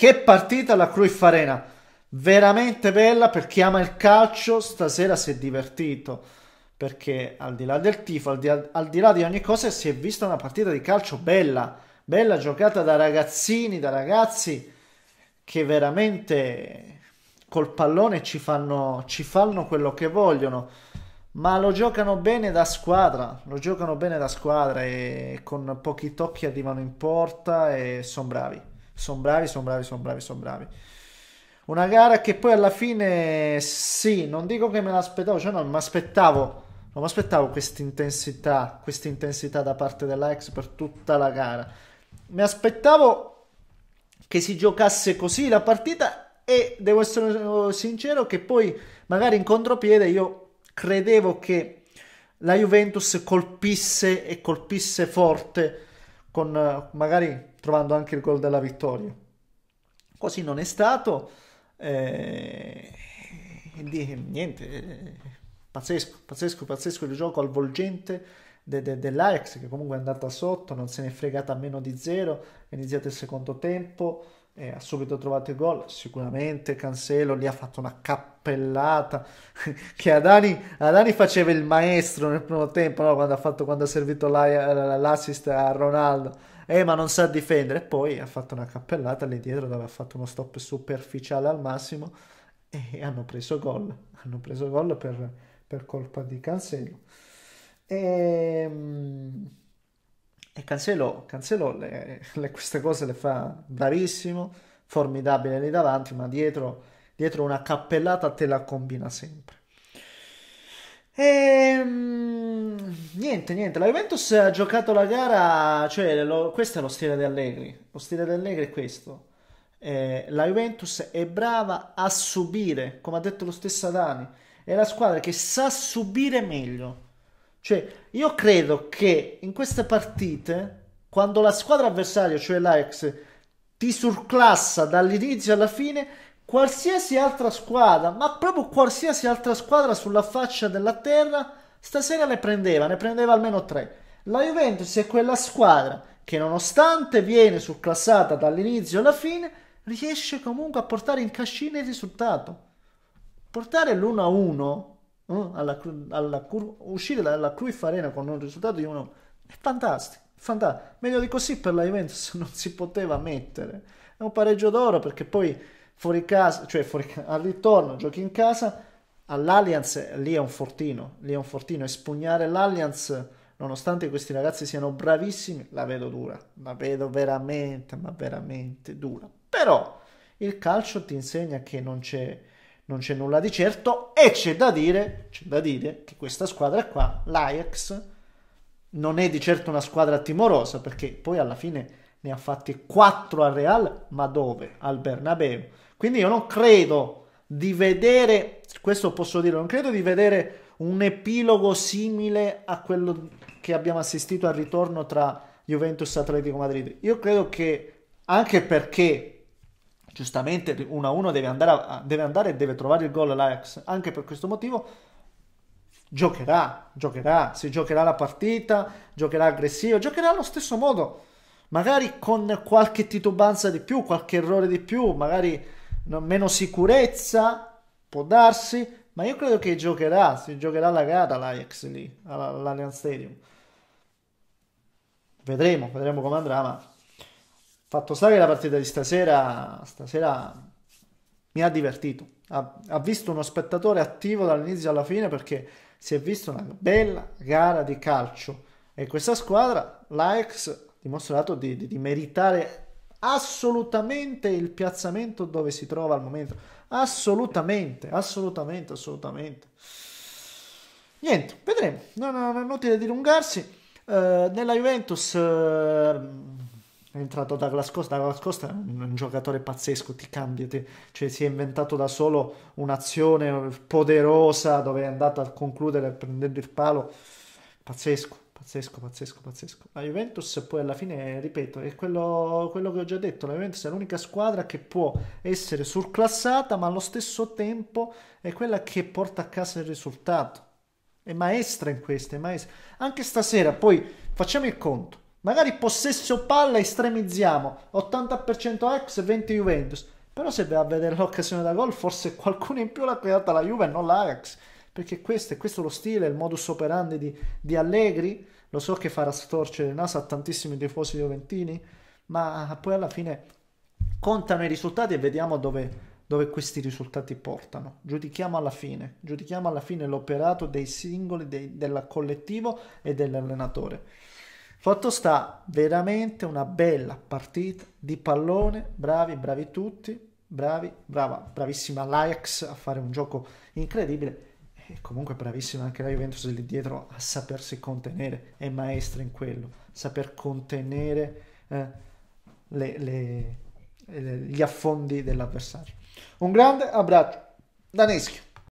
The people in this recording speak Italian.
Che partita la Cruyff Arena! Veramente bella per chi ama il calcio, stasera si è divertito perché al di là del tifo, al di, al di là di ogni cosa, si è vista una partita di calcio bella, bella giocata da ragazzini, da ragazzi che veramente col pallone ci fanno, ci fanno quello che vogliono, ma lo giocano bene da squadra, lo giocano bene da squadra e con pochi tocchi arrivano in porta e sono bravi. Sono bravi, sono bravi, sono bravi, sono bravi. Una gara che poi alla fine, sì, non dico che me l'aspettavo, cioè non mi aspettavo, non mi aspettavo questa intensità, questa intensità da parte della ex per tutta la gara. Mi aspettavo che si giocasse così la partita e devo essere sincero che poi magari in contropiede io credevo che la Juventus colpisse e colpisse forte con, eh, magari trovando anche il gol della vittoria. Così non è stato. Eh, niente, eh, pazzesco, pazzesco, pazzesco il gioco avvolgente volgente de, de, dell'Ajax che comunque è andata sotto, non se ne è fregata a meno di zero, è iniziato il secondo tempo eh, ha subito trovato il gol, sicuramente Cancelo gli ha fatto una cappellata che Adani, Adani faceva il maestro nel primo tempo no? quando, ha fatto, quando ha servito eh, l'assist a Ronaldo. Eh, ma non sa difendere. Poi ha fatto una cappellata lì dietro dove ha fatto uno stop superficiale al massimo e hanno preso gol. Hanno preso gol per, per colpa di Cancelo. E, ehm, e Cancelo, Cancelo le, le, queste cose le fa bravissimo, formidabile lì davanti, ma dietro, dietro una cappellata te la combina sempre. E, ehm, niente, niente, la Juventus ha giocato la gara, cioè lo, questo è lo stile di Allegri, lo stile di Allegri è questo. Eh, la Juventus è brava a subire, come ha detto lo stesso Adani, è la squadra che sa subire meglio. Cioè, io credo che in queste partite, quando la squadra avversaria, cioè l'Ajax, ti surclassa dall'inizio alla fine, qualsiasi altra squadra, ma proprio qualsiasi altra squadra sulla faccia della terra, stasera ne prendeva, ne prendeva almeno tre. La Juventus è quella squadra che nonostante viene surclassata dall'inizio alla fine, riesce comunque a portare in cascina il risultato. Portare l'1-1 alla, alla, uscire dalla Cruyff Arena con un risultato di 1 è fantastico, fantastico. Meglio di così per la Juventus non si poteva mettere. È un pareggio d'oro perché poi fuori casa, cioè fuori, al ritorno giochi in casa, all'Allianz lì è un fortino, lì è un fortino. Espugnare l'Allianz, nonostante questi ragazzi siano bravissimi, la vedo dura, la vedo veramente, ma veramente dura. Però il calcio ti insegna che non c'è non c'è nulla di certo e c'è da dire, c'è da dire che questa squadra qua, l'Ajax, non è di certo una squadra timorosa perché poi alla fine ne ha fatti 4 al Real, ma dove? Al Bernabeu. Quindi io non credo di vedere, questo posso dire, non credo di vedere un epilogo simile a quello che abbiamo assistito al ritorno tra Juventus e Atletico Madrid. Io credo che anche perché giustamente 1-1 deve, deve andare, e deve trovare il gol l'Ajax anche per questo motivo giocherà, giocherà, si giocherà la partita, giocherà aggressivo, giocherà allo stesso modo, magari con qualche titubanza di più, qualche errore di più, magari meno sicurezza, può darsi, ma io credo che giocherà, si giocherà la gara l'Ajax lì, all'Allianz Stadium. Vedremo, vedremo come andrà, ma fatto sta che la partita di stasera, stasera mi ha divertito. Ha, ha, visto uno spettatore attivo dall'inizio alla fine perché si è vista una bella gara di calcio e questa squadra, l'Ajax, ha dimostrato di, di, di meritare assolutamente il piazzamento dove si trova al momento. Assolutamente, assolutamente, assolutamente. Niente, vedremo. Non, è inutile dilungarsi. Eh, nella Juventus... Eh, è entrato Douglas Costa, Douglas Costa è un, un giocatore pazzesco, ti cambia, ti, cioè si è inventato da solo un'azione poderosa dove è andato a concludere prendendo il palo, pazzesco, pazzesco, pazzesco, pazzesco. La Juventus poi alla fine, ripeto, è quello, quello che ho già detto, la Juventus è l'unica squadra che può essere surclassata ma allo stesso tempo è quella che porta a casa il risultato, è maestra in questo, è maestra. Anche stasera poi facciamo il conto Magari possesso palla estremizziamo, 80% ex, 20 Juventus. Però se va a vedere l'occasione da gol, forse qualcuno in più l'ha creata la Juve e non l'Ajax. Perché questo, questo è lo stile, il modus operandi di, di Allegri. Lo so che farà storcere il naso a tantissimi tifosi juventini, ma poi alla fine contano i risultati e vediamo dove, dove questi risultati portano. Giudichiamo alla fine, giudichiamo alla fine l'operato dei singoli, dei, del collettivo e dell'allenatore. Fatto sta, veramente una bella partita di pallone, bravi, bravi tutti, bravi, brava, bravissima l'Ajax a fare un gioco incredibile e comunque bravissima anche la Juventus lì dietro a sapersi contenere, è maestra in quello, saper contenere eh, le, le, le, gli affondi dell'avversario. Un grande abbraccio da Neschio.